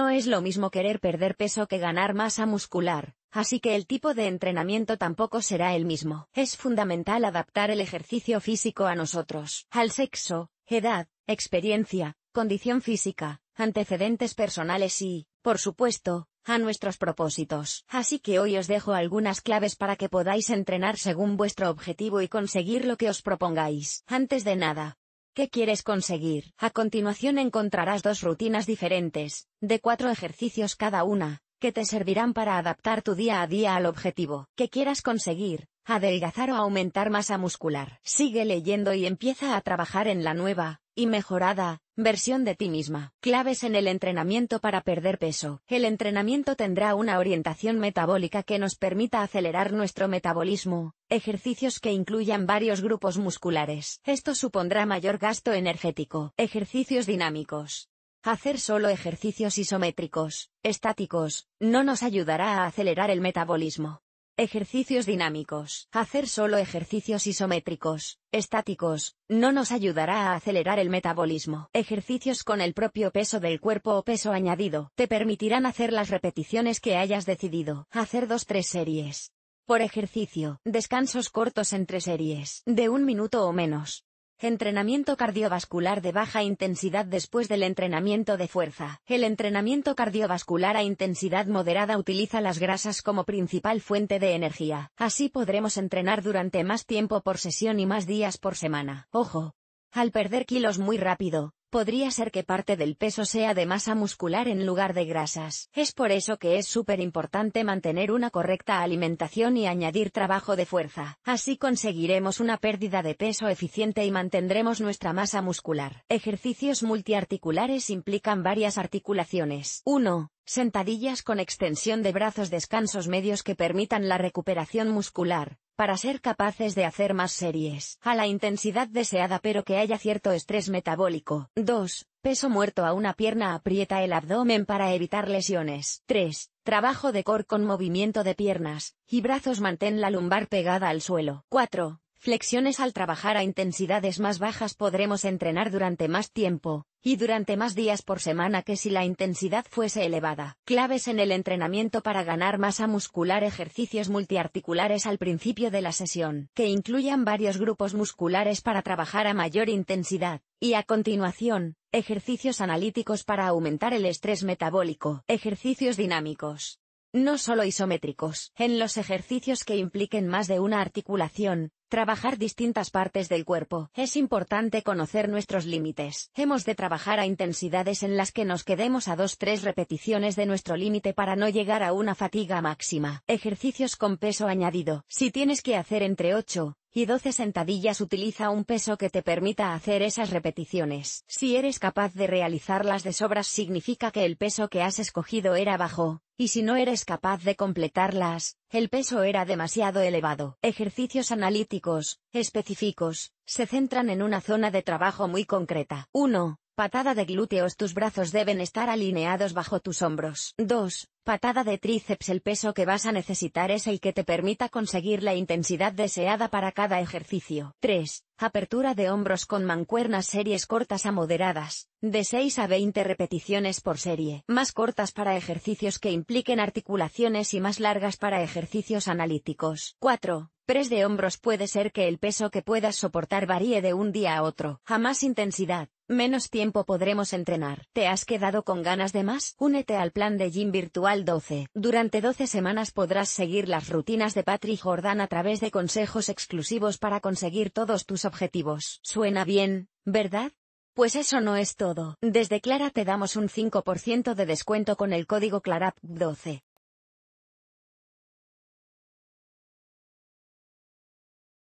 No es lo mismo querer perder peso que ganar masa muscular, así que el tipo de entrenamiento tampoco será el mismo. Es fundamental adaptar el ejercicio físico a nosotros, al sexo, edad, experiencia, condición física, antecedentes personales y, por supuesto, a nuestros propósitos. Así que hoy os dejo algunas claves para que podáis entrenar según vuestro objetivo y conseguir lo que os propongáis. Antes de nada, ¿Qué quieres conseguir? A continuación encontrarás dos rutinas diferentes, de cuatro ejercicios cada una, que te servirán para adaptar tu día a día al objetivo que quieras conseguir, adelgazar o aumentar masa muscular. Sigue leyendo y empieza a trabajar en la nueva, y mejorada, versión de ti misma. Claves en el entrenamiento para perder peso. El entrenamiento tendrá una orientación metabólica que nos permita acelerar nuestro metabolismo, ejercicios que incluyan varios grupos musculares. Esto supondrá mayor gasto energético. Ejercicios dinámicos. Hacer solo ejercicios isométricos, estáticos, no nos ayudará a acelerar el metabolismo. Ejercicios dinámicos. Hacer solo ejercicios isométricos, estáticos, no nos ayudará a acelerar el metabolismo. Ejercicios con el propio peso del cuerpo o peso añadido te permitirán hacer las repeticiones que hayas decidido. Hacer dos tres series. Por ejercicio, descansos cortos entre series, de un minuto o menos, Entrenamiento cardiovascular de baja intensidad después del entrenamiento de fuerza. El entrenamiento cardiovascular a intensidad moderada utiliza las grasas como principal fuente de energía. Así podremos entrenar durante más tiempo por sesión y más días por semana. Ojo. Al perder kilos muy rápido, podría ser que parte del peso sea de masa muscular en lugar de grasas. Es por eso que es súper importante mantener una correcta alimentación y añadir trabajo de fuerza. Así conseguiremos una pérdida de peso eficiente y mantendremos nuestra masa muscular. Ejercicios multiarticulares implican varias articulaciones. 1 sentadillas con extensión de brazos descansos medios que permitan la recuperación muscular, para ser capaces de hacer más series a la intensidad deseada pero que haya cierto estrés metabólico. 2. Peso muerto a una pierna aprieta el abdomen para evitar lesiones. 3. Trabajo de core con movimiento de piernas y brazos mantén la lumbar pegada al suelo. 4. Flexiones al trabajar a intensidades más bajas podremos entrenar durante más tiempo, y durante más días por semana que si la intensidad fuese elevada. Claves en el entrenamiento para ganar masa muscular Ejercicios multiarticulares al principio de la sesión, que incluyan varios grupos musculares para trabajar a mayor intensidad, y a continuación, ejercicios analíticos para aumentar el estrés metabólico, ejercicios dinámicos no solo isométricos. En los ejercicios que impliquen más de una articulación, trabajar distintas partes del cuerpo. Es importante conocer nuestros límites. Hemos de trabajar a intensidades en las que nos quedemos a 2 tres repeticiones de nuestro límite para no llegar a una fatiga máxima. Ejercicios con peso añadido. Si tienes que hacer entre 8 y 12 sentadillas utiliza un peso que te permita hacer esas repeticiones. Si eres capaz de realizarlas de sobras significa que el peso que has escogido era bajo, y si no eres capaz de completarlas, el peso era demasiado elevado. Ejercicios analíticos, específicos, se centran en una zona de trabajo muy concreta. 1. Patada de glúteos Tus brazos deben estar alineados bajo tus hombros. 2. Patada de tríceps El peso que vas a necesitar es el que te permita conseguir la intensidad deseada para cada ejercicio. 3. Apertura de hombros con mancuernas series cortas a moderadas, de 6 a 20 repeticiones por serie, más cortas para ejercicios que impliquen articulaciones y más largas para ejercicios analíticos. 4. Pres de hombros puede ser que el peso que puedas soportar varíe de un día a otro. A más intensidad, menos tiempo podremos entrenar. ¿Te has quedado con ganas de más? Únete al plan de Gym Virtual 12. Durante 12 semanas podrás seguir las rutinas de Patrick Jordan a través de consejos exclusivos para conseguir todos tus objetivos objetivos. Suena bien, ¿verdad? Pues eso no es todo. Desde Clara te damos un 5% de descuento con el código CLARAP12.